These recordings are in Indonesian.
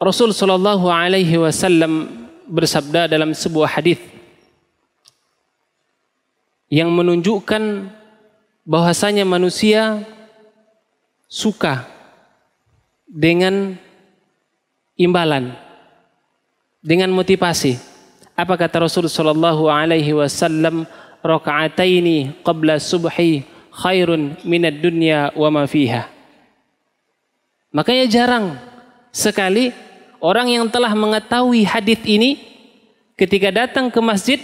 Rasul Shallallahu Alaihi Wasallam bersabda dalam sebuah hadis yang menunjukkan bahwasanya manusia suka dengan imbalan, dengan motivasi. Apa kata Rasul Shallallahu Alaihi Wasallam? Rakaataini qabla subhi khairun minad dunya wa ma fiha. Makanya jarang sekali orang yang telah mengetahui hadis ini ketika datang ke masjid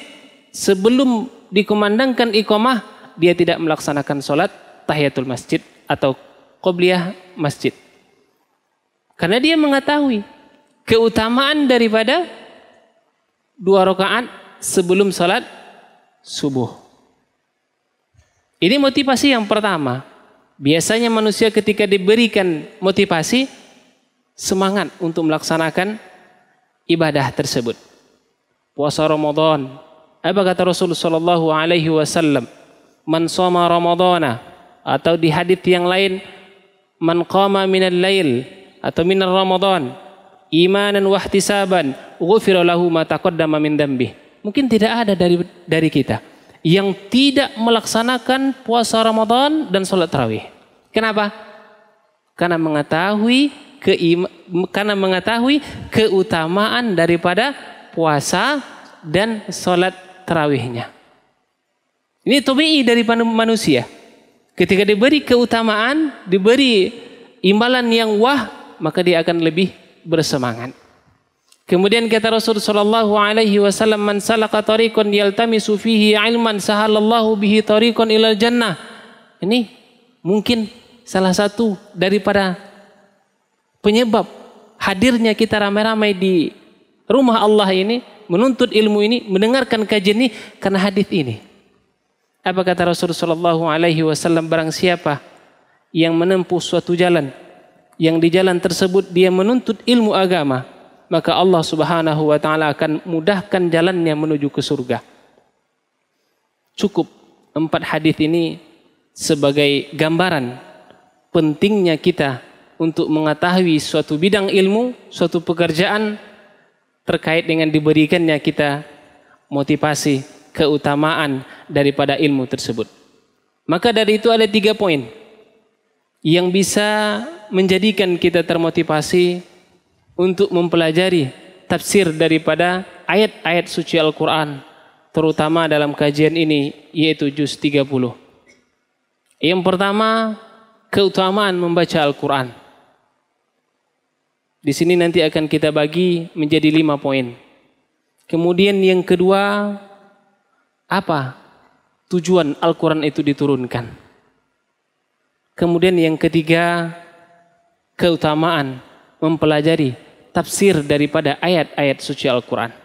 sebelum dikumandangkan iqamah dia tidak melaksanakan sholat tahiyatul masjid atau qobliyah masjid. Karena dia mengetahui keutamaan daripada dua rakaat sebelum sholat subuh. Ini motivasi yang pertama. Biasanya manusia ketika diberikan motivasi, semangat untuk melaksanakan ibadah tersebut. Puasa Ramadan. Apa kata Rasul sallallahu alaihi wasallam? Man soma Ramadana atau di hadis yang lain man qama minal lail atau minal Ramadan imanan wahtisaban ihtisaban ghufira lahu ma taqaddama min dhanbi. Mungkin tidak ada dari dari kita yang tidak melaksanakan puasa Ramadan dan sholat tarawih. Kenapa? Karena mengetahui karena mengetahui keutamaan daripada puasa dan sholat tarawihnya. Ini tobi'i dari manusia. Ketika diberi keutamaan, diberi imbalan yang wah, maka dia akan lebih bersemangat. Kemudian kata Rasul sallallahu alaihi wasallam man salaka tariqan yaltamisu fihi ilman sahalallahu bihi tariqan ilal jannah. Ini mungkin salah satu daripada penyebab hadirnya kita ramai-ramai di rumah Allah ini, menuntut ilmu ini, mendengarkan kajian ini karena hadis ini. Apa kata Rasulullah Shallallahu Alaihi Wasallam? Barang siapa yang menempuh suatu jalan, yang di jalan tersebut dia menuntut ilmu agama, maka Allah Subhanahu Wa Taala akan mudahkan jalannya menuju ke surga. Cukup empat hadis ini sebagai gambaran pentingnya kita untuk mengetahui suatu bidang ilmu, suatu pekerjaan terkait dengan diberikannya kita motivasi keutamaan daripada ilmu tersebut. Maka dari itu ada tiga poin yang bisa menjadikan kita termotivasi untuk mempelajari tafsir daripada ayat-ayat suci Al-Quran terutama dalam kajian ini yaitu juz 30. Yang pertama, keutamaan membaca Al-Quran. Di sini nanti akan kita bagi menjadi lima poin. Kemudian yang kedua, apa tujuan Al-Quran itu diturunkan? Kemudian yang ketiga, keutamaan mempelajari tafsir daripada ayat-ayat suci Al-Quran.